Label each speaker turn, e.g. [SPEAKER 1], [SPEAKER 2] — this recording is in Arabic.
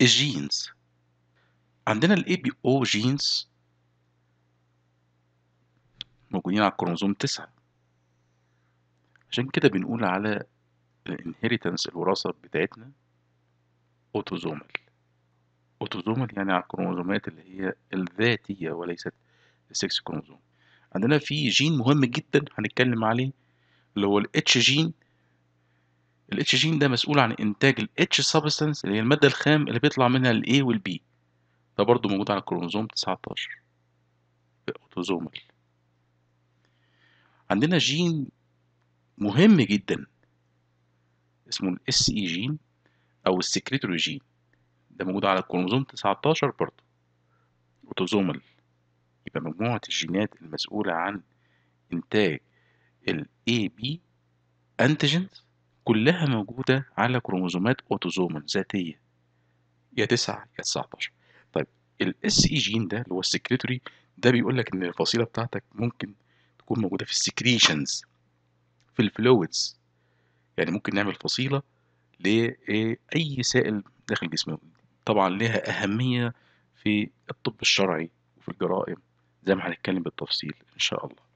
[SPEAKER 1] الجينز عندنا الاي بي او جينز موجودين على الكروموزوم 9 عشان كده بنقول على الانهيرتنس الوراثة بتاعتنا اوتوزومال اوتوزومال يعني على الكروموزومات اللي هي الذاتية وليست السكس كروموزوم عندنا في جين مهم جدا هنتكلم عليه اللي هو الاتش جين الاتش جين ده مسؤول عن انتاج الاتش سبستنس اللي هي الماده الخام اللي بيطلع منها الاي والبي ده برضو موجود على الكروموزوم 19 في اوتوزومال عندنا جين مهم جدا اسمه الاس اي جين او السكريتوري جين ده موجود على الكروموزوم 19 برضو اوتوزومال يبقى مجموعة الجينات المسؤولة عن إنتاج ال AB antigens كلها موجودة على كروموزومات أوتوزوما ذاتية يا 9 يا 19 طيب الاس اي جين ده اللي هو السكريتوري ده بيقول لك ان الفصيلة بتاعتك ممكن تكون موجودة في السكريشنز في الفلويدز يعني ممكن نعمل فصيلة لأي سائل داخل جسمنا طبعا لها أهمية في الطب الشرعي وفي الجرائم زي ما هنتكلم بالتفصيل إن شاء الله